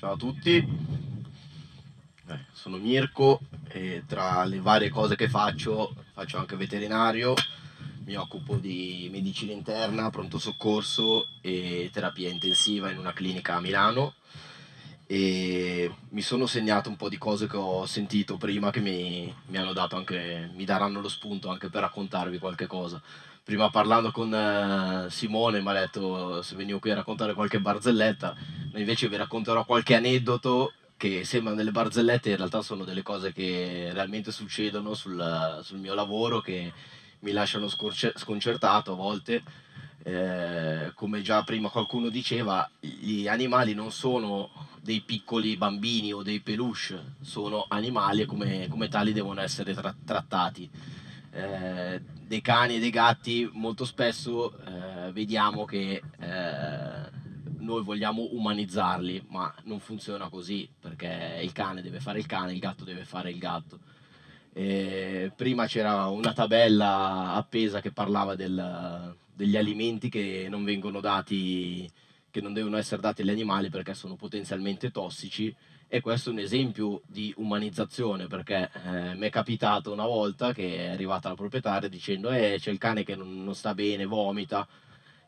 Ciao a tutti, eh, sono Mirko e tra le varie cose che faccio faccio anche veterinario, mi occupo di medicina interna, pronto soccorso e terapia intensiva in una clinica a Milano e mi sono segnato un po' di cose che ho sentito prima che mi, mi, hanno dato anche, mi daranno lo spunto anche per raccontarvi qualche cosa. Prima parlando con eh, Simone mi ha detto se venivo qui a raccontare qualche barzelletta, invece vi racconterò qualche aneddoto che sembrano delle barzellette, in realtà sono delle cose che realmente succedono sul, sul mio lavoro, che mi lasciano sconcertato a volte eh, come già prima qualcuno diceva, gli animali non sono dei piccoli bambini o dei peluche, sono animali e come, come tali devono essere tra- trattati. Eh, dei cani e dei gatti molto spesso eh, vediamo che eh, noi vogliamo umanizzarli, ma non funziona così perché il cane deve fare il cane, il gatto deve fare il gatto eh, prima c'era una tabella appesa che parlava del, degli alimenti che non vengono dati, che non devono essere dati agli animali perché sono potenzialmente tossici e questo è un esempio di umanizzazione perché eh, mi è capitato una volta che è arrivata la proprietaria dicendo eh, c'è il cane che non, non sta bene, vomita.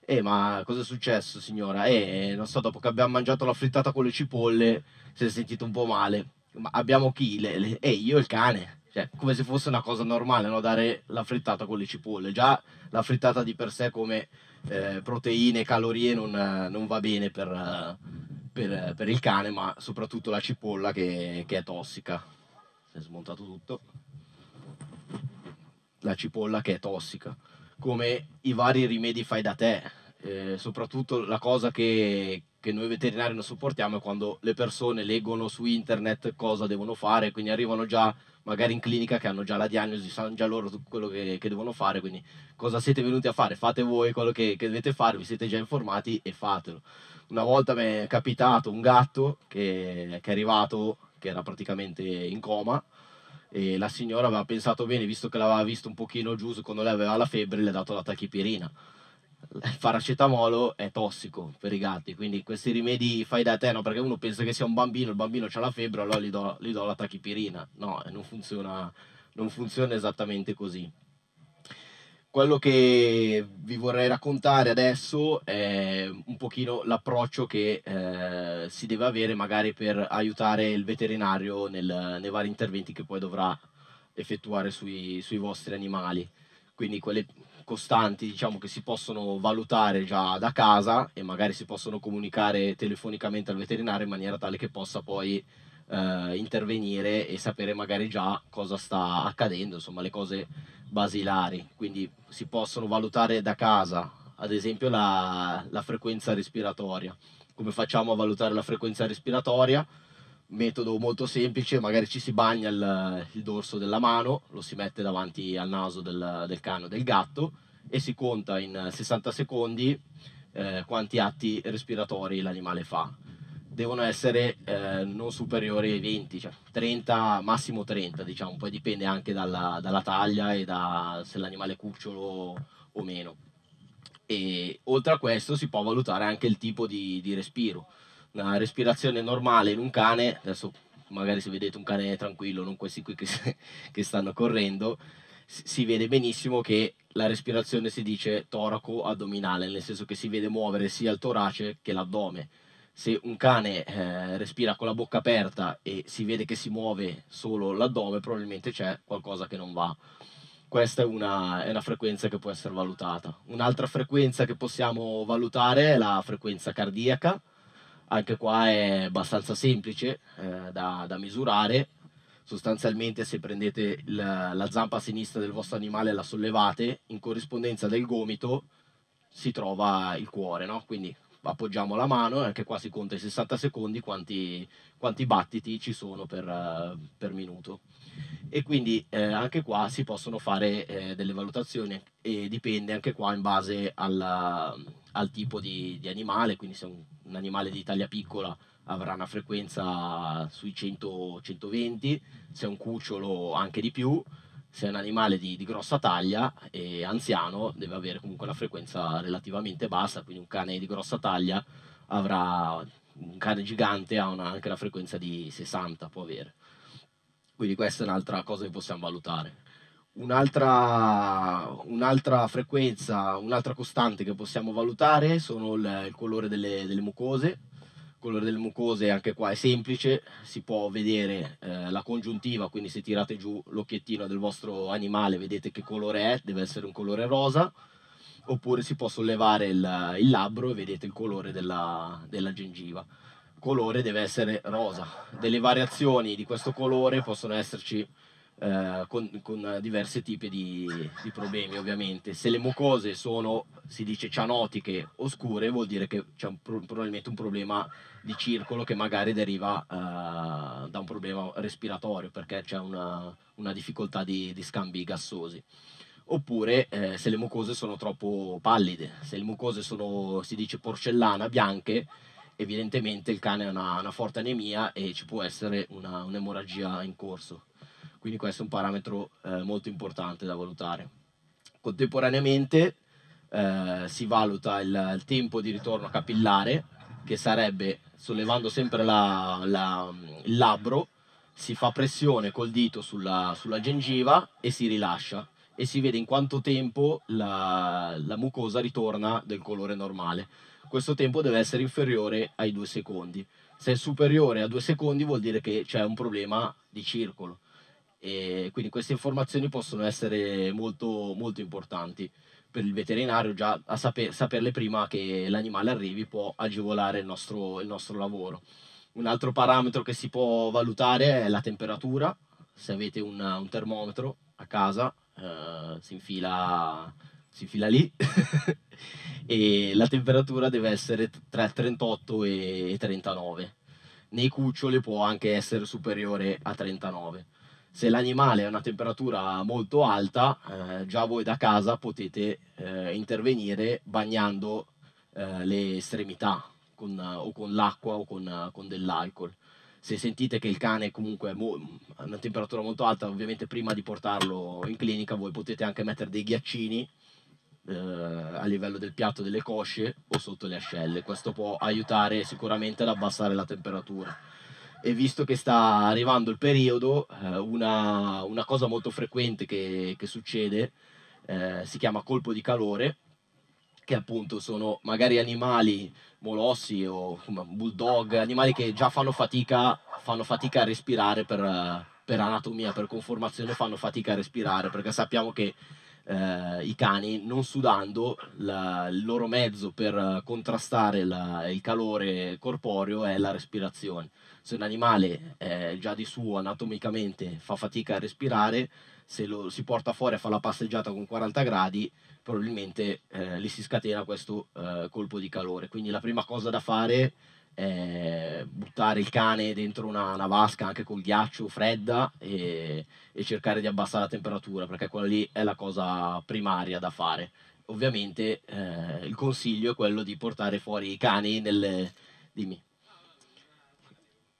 Eh, ma cosa è successo signora? Eh, non so, dopo che abbiamo mangiato la frittata con le cipolle si è sentito un po' male. Ma abbiamo chi? E eh, io e il cane cioè, come se fosse una cosa normale, no? dare la frittata con le cipolle. Già la frittata di per sé come eh, proteine, calorie non, non va bene per, per, per, il cane, ma soprattutto la cipolla che, che è tossica. Si è smontato tutto. La cipolla che è tossica, come i vari rimedi fai da te. Eh, soprattutto la cosa che, che noi veterinari non supportiamo è quando le persone leggono su internet cosa devono fare, quindi arrivano già magari in clinica che hanno già la diagnosi, sanno già loro quello che, che devono fare, quindi cosa siete venuti a fare? Fate voi quello che, che, dovete fare, vi siete già informati e fatelo. Una volta mi è capitato un gatto che, che è arrivato, che era praticamente in coma, e la signora aveva pensato bene, visto che l'aveva visto un pochino giù, secondo lei aveva la febbre, le ha dato la tachipirina il paracetamolo è tossico per i gatti, quindi questi rimedi fai da te, no? Perché uno pensa che sia un bambino, il bambino ha la febbre, allora gli do, gli do la tachipirina. No, eh, non funziona, non funziona esattamente così. Quello che vi vorrei raccontare adesso è un pochino l'approccio che eh, si deve avere magari per aiutare il veterinario nel, nei vari interventi che poi dovrà effettuare sui, sui vostri animali. Quindi quelle costanti diciamo, che si possono valutare già da casa e magari si possono comunicare telefonicamente al veterinario in maniera tale che possa poi eh, intervenire e sapere magari già cosa sta accadendo, insomma le cose basilari. Quindi si possono valutare da casa, ad esempio la, la frequenza respiratoria. Come facciamo a valutare la frequenza respiratoria? metodo molto semplice, magari ci si bagna il, il dorso della mano, lo si mette davanti al naso del, del cane o del gatto e si conta in 60 secondi eh, quanti atti respiratori l'animale fa. Devono essere eh, non superiori ai 20, cioè 30, massimo 30, diciamo, poi dipende anche dalla, dalla taglia e da se l'animale è cucciolo o meno. E oltre a questo si può valutare anche il tipo di, di respiro una respirazione normale in un cane, adesso magari se vedete un cane tranquillo, non questi qui che, che stanno correndo, si vede benissimo che la respirazione si dice toraco-addominale, nel senso che si vede muovere sia il torace che l'addome. Se un cane eh, respira con la bocca aperta e si vede che si muove solo l'addome, probabilmente c'è qualcosa che non va. Questa è una, è una frequenza che può essere valutata. Un'altra frequenza che possiamo valutare è la frequenza cardiaca, anche qua è abbastanza semplice eh, da, da, misurare sostanzialmente se prendete la, la zampa sinistra del vostro animale e la sollevate in corrispondenza del gomito si trova il cuore no? quindi appoggiamo la mano e anche qua si conta i 60 secondi quanti, quanti battiti ci sono per, eh, per minuto. E quindi eh, anche qua si possono fare eh, delle valutazioni e dipende anche qua in base alla, al tipo di, di, animale, quindi se un, un animale di taglia piccola avrà una frequenza sui 100, 120, se è un cucciolo anche di più, se è un animale di, di, grossa taglia e anziano deve avere comunque una frequenza relativamente bassa, quindi un cane di grossa taglia avrà, un cane gigante ha una, anche una frequenza di 60 può avere. Quindi questa è un'altra cosa che possiamo valutare. Un'altra, un'altra frequenza, un'altra costante che possiamo valutare sono il, il colore delle, delle mucose, colore delle mucose anche qua è semplice, si può vedere eh, la congiuntiva, quindi se tirate giù l'occhiettino del vostro animale vedete che colore è, deve essere un colore rosa, oppure si può sollevare il, il labbro e vedete il colore della, della gengiva. Il colore deve essere rosa. Delle variazioni di questo colore possono esserci eh, con, con, diversi tipi di, di, problemi ovviamente. Se le mucose sono, si dice, cianotiche oscure vuol dire che c'è un, probabilmente un problema di circolo che magari deriva eh, da un problema respiratorio perché c'è una, una difficoltà di, di scambi gassosi oppure eh, se le mucose sono troppo pallide, se le mucose sono, si dice, porcellana, bianche, evidentemente il cane ha una, una forte anemia e ci può essere una, un'emorragia in corso quindi questo è un parametro eh, molto importante da valutare. Contemporaneamente eh, si valuta il, il, tempo di ritorno capillare, che sarebbe sollevando sempre la, la, il labbro, si fa pressione col dito sulla, sulla, gengiva e si rilascia e si vede in quanto tempo la, la mucosa ritorna del colore normale. Questo tempo deve essere inferiore ai due secondi. Se è superiore a due secondi vuol dire che c'è un problema di circolo e quindi queste informazioni possono essere molto, molto importanti per il veterinario già a saper, saperle prima che l'animale arrivi può agevolare il nostro, il nostro lavoro. Un altro parametro che si può valutare è la temperatura, se avete un, un termometro a casa eh, si, infila, si infila lì e la temperatura deve essere tra 38 e 39, nei cuccioli può anche essere superiore a 39 se l'animale ha una temperatura molto alta, eh, già voi da casa potete eh, intervenire bagnando eh, le estremità con, o con l'acqua o con, con dell'alcol. Se sentite che il cane comunque ha una temperatura molto alta, ovviamente prima di portarlo in clinica voi potete anche mettere dei ghiaccini eh, a livello del piatto delle cosce o sotto le ascelle. Questo può aiutare sicuramente ad abbassare la temperatura e visto che sta arrivando il periodo, eh, una, una, cosa molto frequente che, che succede eh, si chiama colpo di calore, che appunto sono magari animali molossi o bulldog, animali che già fanno fatica, fanno fatica a respirare per, per, anatomia, per conformazione fanno fatica a respirare, perché sappiamo che eh, i cani non sudando la, il loro mezzo per contrastare la, il calore corporeo è la respirazione se un animale eh, già di suo anatomicamente fa fatica a respirare, se lo si porta fuori a fare la passeggiata con 40 gradi, probabilmente eh, lì si scatena questo eh, colpo di calore. Quindi la prima cosa da fare è buttare il cane dentro una, una vasca anche col ghiaccio fredda e, e cercare di abbassare la temperatura, perché quella lì è la cosa primaria da fare. Ovviamente eh, il consiglio è quello di portare fuori i cani nelle... Dimmi.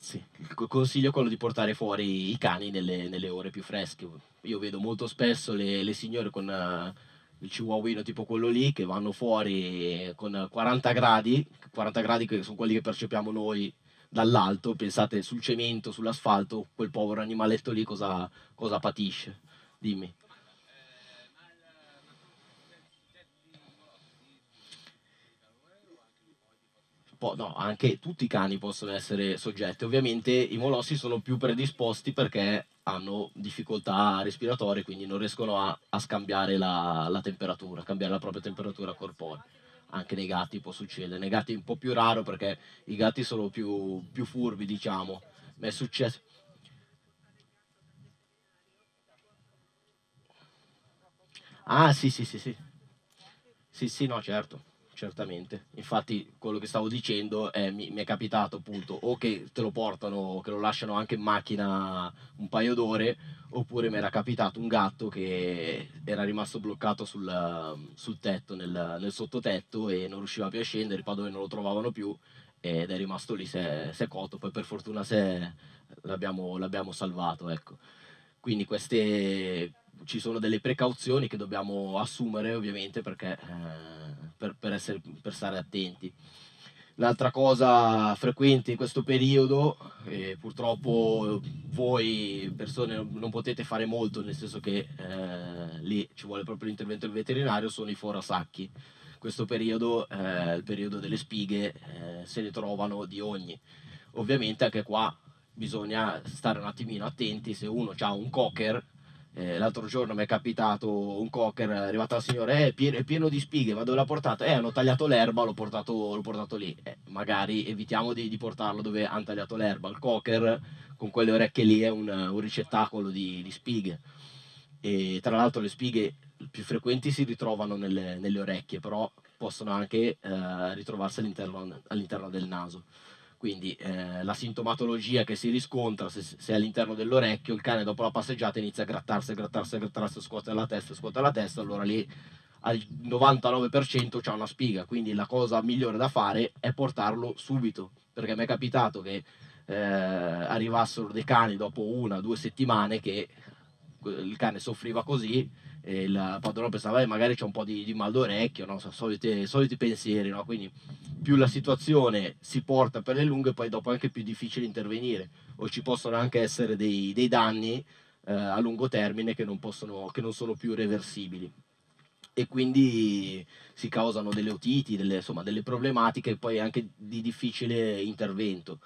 Sì. Consiglio quello di portare fuori i cani nelle, nelle ore più fresche. Io vedo molto spesso le, le signore con uh, il chihuahuino tipo quello lì che vanno fuori con 40 gradi, 40 gradi che sono quelli che percepiamo noi dall'alto, pensate sul cemento, sull'asfalto, quel povero animaletto lì cosa, cosa patisce. Dimmi. po', no, anche tutti i cani possono essere soggetti. Ovviamente i molossi sono più predisposti perché hanno difficoltà respiratorie, quindi non riescono a, a scambiare la, la, temperatura, cambiare la propria temperatura corporea. Anche nei gatti può succedere, nei gatti è un po' più raro perché i gatti sono più, più furbi, diciamo. Ma è successo, Ah, sì, sì, sì, sì. Sì, sì, no, certo certamente. Infatti, quello che stavo dicendo è, mi, mi, è capitato appunto o che te lo portano o che lo lasciano anche in macchina un paio d'ore, oppure mi era capitato un gatto che era rimasto bloccato sul, sul tetto, nel, nel, sottotetto e non riusciva più a scendere, i padroni non lo trovavano più ed è rimasto lì, si è, cotto, poi per fortuna se l'abbiamo, l'abbiamo salvato, ecco. Quindi queste ci sono delle precauzioni che dobbiamo assumere ovviamente perché, eh, per, per, essere, per, stare attenti. L'altra cosa frequente in questo periodo, eh, purtroppo voi persone non potete fare molto, nel senso che eh, lì ci vuole proprio l'intervento del veterinario, sono i forasacchi. Questo periodo, eh, il periodo delle spighe, eh, se ne trovano di ogni. Ovviamente anche qua bisogna stare un attimino attenti, se uno ha un cocker eh, l'altro giorno mi è capitato un cocker, è arrivata la signora, eh, è, pieno, è pieno, di spighe, ma dove l'ha portata? Eh, hanno tagliato l'erba, l'ho portato, l'ho portato lì. Eh, magari evitiamo di, di, portarlo dove hanno tagliato l'erba. Il cocker con quelle orecchie lì è un, un ricettacolo di, di, spighe. E tra l'altro le spighe più frequenti si ritrovano nelle, nelle orecchie, però possono anche eh, ritrovarsi all'interno, all'interno del naso quindi eh, la sintomatologia che si riscontra se, se all'interno dell'orecchio, il cane dopo la passeggiata inizia a grattarsi, grattarsi, grattarsi, scuotere la testa, scuotere la testa, allora lì al 99% c'è una spiga, quindi la cosa migliore da fare è portarlo subito, perché mi è capitato che eh, arrivassero dei cani dopo una, due settimane che eh, il cane soffriva così, il padrone pensava che magari c'è un po' di, di mal d'orecchio, no? so, soliti, soliti, pensieri, no? quindi più la situazione si porta per le lunghe poi dopo è anche più difficile intervenire o ci possono anche essere dei, dei danni eh, a lungo termine che non, possono, che non sono più reversibili e quindi si causano delle otiti, delle, insomma, delle problematiche poi anche di difficile intervento.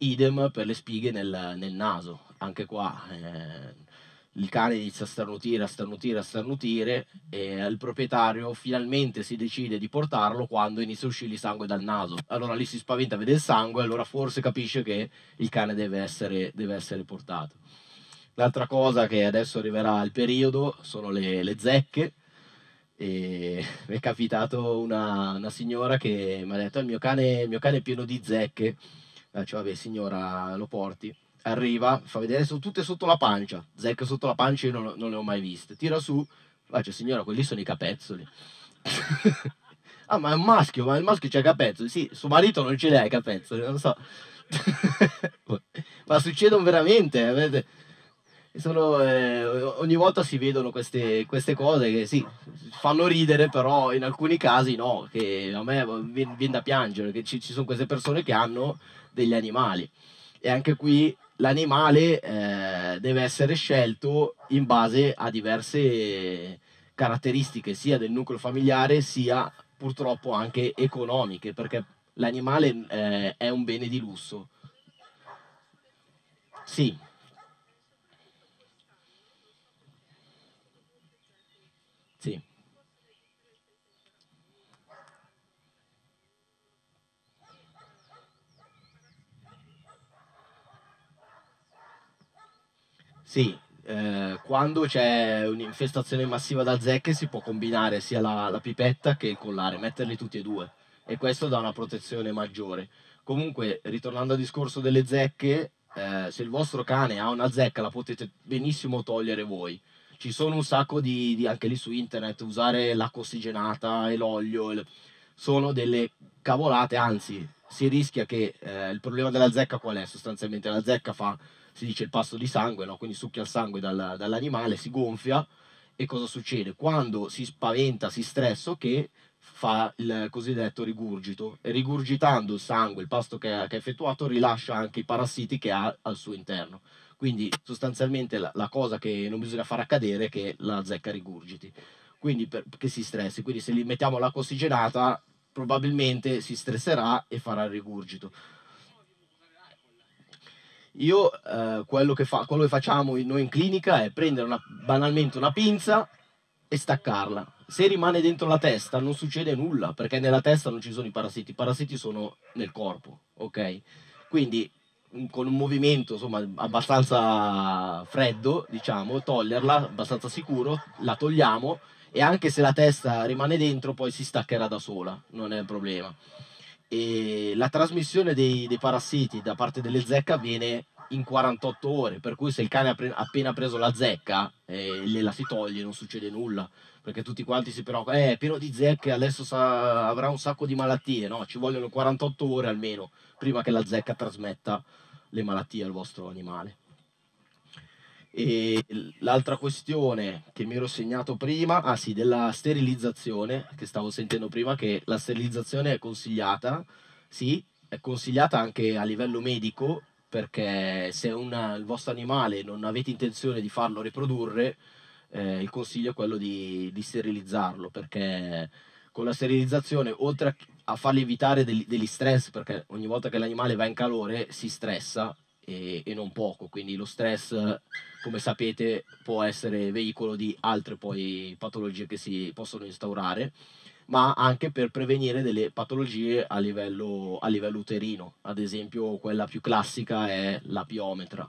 Idem per le spighe nel, nel naso, anche qua. Eh, il cane inizia a starnutire, a starnutire, a starnutire e il proprietario finalmente si decide di portarlo quando inizia a uscire il sangue dal naso. Allora lì si spaventa, vede il sangue, allora forse capisce che il cane deve essere, deve essere portato. L'altra cosa che adesso arriverà al periodo sono le, le zecche. E mi è capitato una, una signora che mi ha detto: eh, il mio cane, mio cane è pieno di zecche. Dice, vabbè, signora, lo porti arriva, fa vedere, sono tutte sotto la pancia, Zecca sotto la pancia io non, non le ho mai viste, tira su, faccio signora, quelli sono i capezzoli. ah ma è un maschio, ma il maschio c'ha i capezzoli, sì, suo marito non ce li ha i capezzoli, non so. ma succedono veramente, vedete? Sono, eh, ogni volta si vedono queste, queste, cose che sì, fanno ridere, però in alcuni casi no, che a me viene, viene da piangere, che ci, ci sono queste persone che hanno degli animali. E anche qui l'animale eh, deve essere scelto in base a diverse caratteristiche sia del nucleo familiare sia purtroppo anche economiche perché l'animale eh, è un bene di lusso. Sì. Sì, eh, quando c'è un'infestazione massiva da zecche si può combinare sia la, la pipetta che il collare, metterli tutti e due e questo dà una protezione maggiore. Comunque, ritornando al discorso delle zecche, eh, se il vostro cane ha una zecca la potete benissimo togliere voi. Ci sono un sacco di, di anche lì su internet, usare l'acqua ossigenata e l'olio, il, sono delle cavolate, anzi si rischia che eh, il problema della zecca qual è? Sostanzialmente la zecca fa si dice il pasto di sangue, no? quindi succhia il sangue dal, dall'animale, si gonfia e cosa succede? Quando si spaventa, si stressa, che fa il cosiddetto rigurgito e rigurgitando il sangue, il pasto che ha, effettuato, rilascia anche i parassiti che ha al suo interno. Quindi sostanzialmente la, la cosa che non bisogna far accadere è che la zecca rigurgiti, quindi per, che si stressi. Quindi se li mettiamo l'acqua ossigenata probabilmente si stresserà e farà il rigurgito. Io eh, quello, che fa, quello, che facciamo noi in clinica è prendere una, banalmente una pinza e staccarla. Se rimane dentro la testa non succede nulla, perché nella testa non ci sono i parassiti, i parassiti sono nel corpo, ok? Quindi mm, con un movimento insomma, abbastanza freddo, diciamo, toglierla, abbastanza sicuro, la togliamo e anche se la testa rimane dentro poi si staccherà da sola, non è un problema e la trasmissione dei, dei, parassiti da parte delle zecche avviene in 48 ore, per cui se il cane ha pre- appena preso la zecca eh, le la si toglie, non succede nulla, perché tutti quanti si però, eh, è pieno di zecche, adesso sa- avrà un sacco di malattie, no, ci vogliono 48 ore almeno prima che la zecca trasmetta le malattie al vostro animale. E l'altra questione che mi ero segnato prima, ah sì, della sterilizzazione, che stavo sentendo prima, che la sterilizzazione è consigliata, sì, è consigliata anche a livello medico, perché se una, il vostro animale non avete intenzione di farlo riprodurre, eh, il consiglio è quello di, di, sterilizzarlo, perché con la sterilizzazione, oltre a, a fargli evitare degli, degli stress, perché ogni volta che l'animale va in calore si stressa e, e, non poco, quindi lo stress come sapete può essere veicolo di altre poi patologie che si possono instaurare ma anche per prevenire delle patologie a livello, a livello uterino, ad esempio quella più classica è la piometra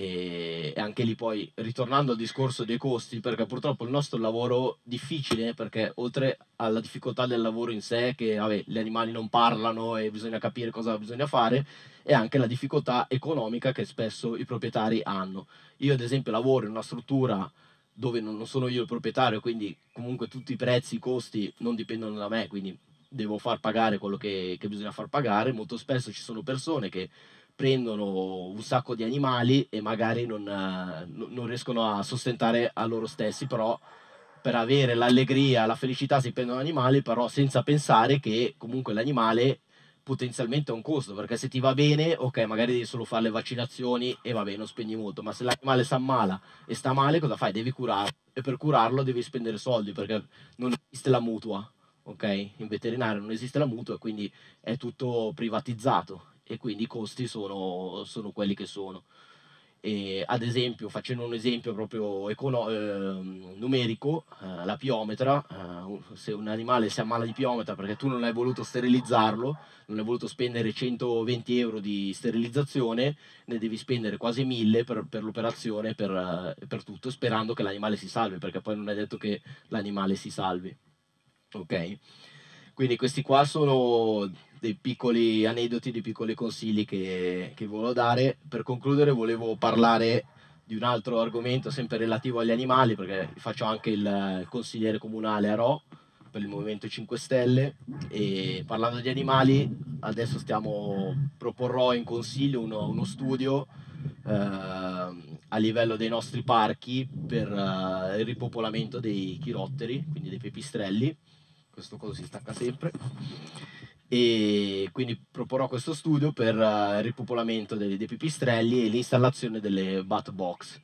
e, anche lì poi ritornando al discorso dei costi perché purtroppo il nostro lavoro è difficile perché oltre alla difficoltà del lavoro in sé che vabbè, gli animali non parlano e bisogna capire cosa bisogna fare è anche la difficoltà economica che spesso i proprietari hanno io ad esempio lavoro in una struttura dove non sono io il proprietario quindi comunque tutti i prezzi i costi non dipendono da me quindi devo far pagare quello che, che bisogna far pagare molto spesso ci sono persone che prendono un sacco di animali e magari non, eh, non riescono a sostentare a loro stessi, però per avere l'allegria, la felicità si prendono animali, però senza pensare che comunque l'animale potenzialmente ha un costo, perché se ti va bene, ok, magari devi solo fare le vaccinazioni e va bene, non spendi molto, ma se l'animale si ammala e sta male, cosa fai? Devi curarlo e per curarlo devi spendere soldi perché non esiste la mutua, ok? In veterinario non esiste la mutua, e quindi è tutto privatizzato e quindi i costi sono, sono quelli che sono. E ad esempio, facendo un esempio proprio econo- eh, numerico, eh, la piometra, eh, se un animale si ammala di piometra perché tu non hai voluto sterilizzarlo, non hai voluto spendere 120 euro di sterilizzazione, ne devi spendere quasi 1000 per, per l'operazione, per, eh, per tutto, sperando che l'animale si salvi, perché poi non è detto che l'animale si salvi. Ok? Quindi questi qua sono dei piccoli aneddoti, dei piccoli consigli che, che volevo dare. Per concludere volevo parlare di un altro argomento sempre relativo agli animali, perché faccio anche il, consigliere comunale a Ro per il Movimento 5 Stelle e parlando di animali adesso stiamo proporrò in consiglio uno, uno studio eh, a livello dei nostri parchi per eh, il ripopolamento dei chirotteri, quindi dei pepistrelli, questo coso si stacca sempre e quindi proporrò questo studio per eh, il ripopolamento dei, dei pipistrelli e l'installazione delle bat box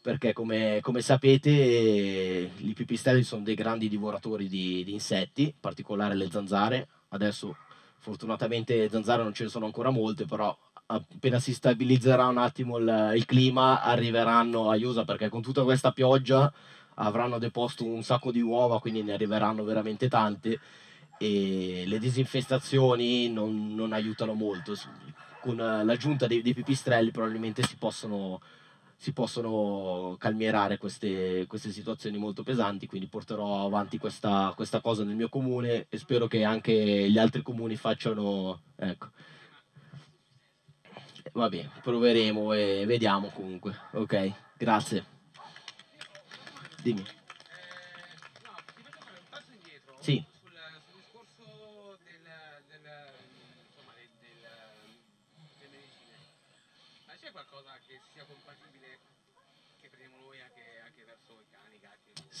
perché come, come sapete i pipistrelli sono dei grandi divoratori di, di, insetti, in particolare le zanzare, adesso fortunatamente zanzare non ce ne sono ancora molte, però appena si stabilizzerà un attimo il, il clima arriveranno a Iosa perché con tutta questa pioggia avranno deposto un sacco di uova, quindi ne arriveranno veramente tante e le disinfestazioni non, non aiutano molto. Con eh, l'aggiunta dei, dei, pipistrelli probabilmente si possono, si possono calmierare queste, queste, situazioni molto pesanti, quindi porterò avanti questa, questa, cosa nel mio comune e spero che anche gli altri comuni facciano... Ecco. Va bene, proveremo e vediamo comunque. Ok, grazie. Dimmi.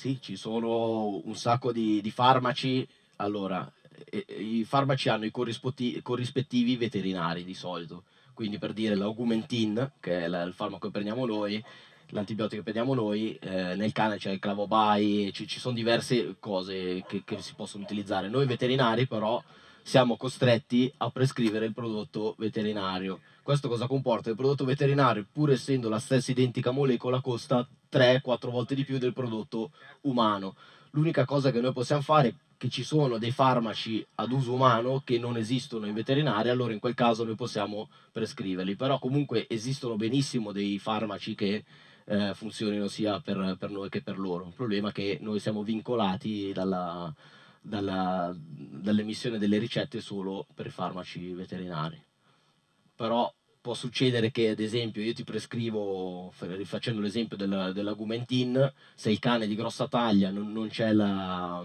Sì, ci sono un sacco di, di farmaci. Allora, e, i farmaci hanno i corrispettivi veterinari di solito. Quindi per dire l'augumentin, che è la, il farmaco che prendiamo noi, l'antibiotico che prendiamo noi, eh, nel cane c'è il clavobai, ci, ci sono diverse cose che, che si possono utilizzare. Noi veterinari però siamo costretti a prescrivere il prodotto veterinario. Questo cosa comporta? Il prodotto veterinario, pur essendo la stessa identica molecola, costa 3-4 volte di più del prodotto umano. L'unica cosa che noi possiamo fare è che ci sono dei farmaci ad uso umano che non esistono in veterinaria, allora in quel caso noi possiamo prescriverli, però comunque esistono benissimo dei farmaci che eh, funzionino sia per, per, noi che per loro. Il problema è che noi siamo vincolati dalla, dalla, dall'emissione delle ricette solo per farmaci veterinari. Però può succedere che ad esempio io ti prescrivo, rifacendo l'esempio della, dell'agumentin, se il cane è di grossa taglia non, non c'è la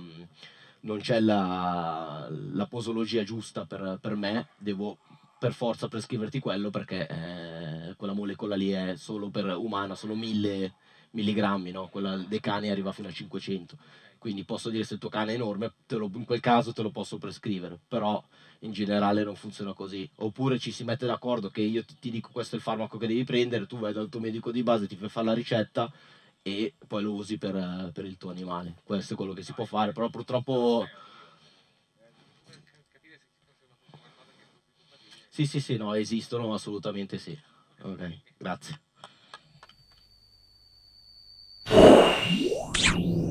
non c'è la, la posologia giusta per, per, me, devo per forza prescriverti quello perché eh, quella molecola lì è solo per umana, solo 1000 milligrammi, no? quella dei cani arriva fino a 500. Quindi posso dire se il tuo cane è enorme, lo, in quel caso te lo posso prescrivere, però in generale non funziona così. Oppure ci si mette d'accordo che io ti, ti dico questo è il farmaco che devi prendere, tu vai dal tuo medico di base, ti fai fare la ricetta e poi lo usi per, per il tuo animale. Questo è quello che si può fare, però purtroppo... Sì, sì, sì, no, esistono assolutamente sì. Ok, grazie.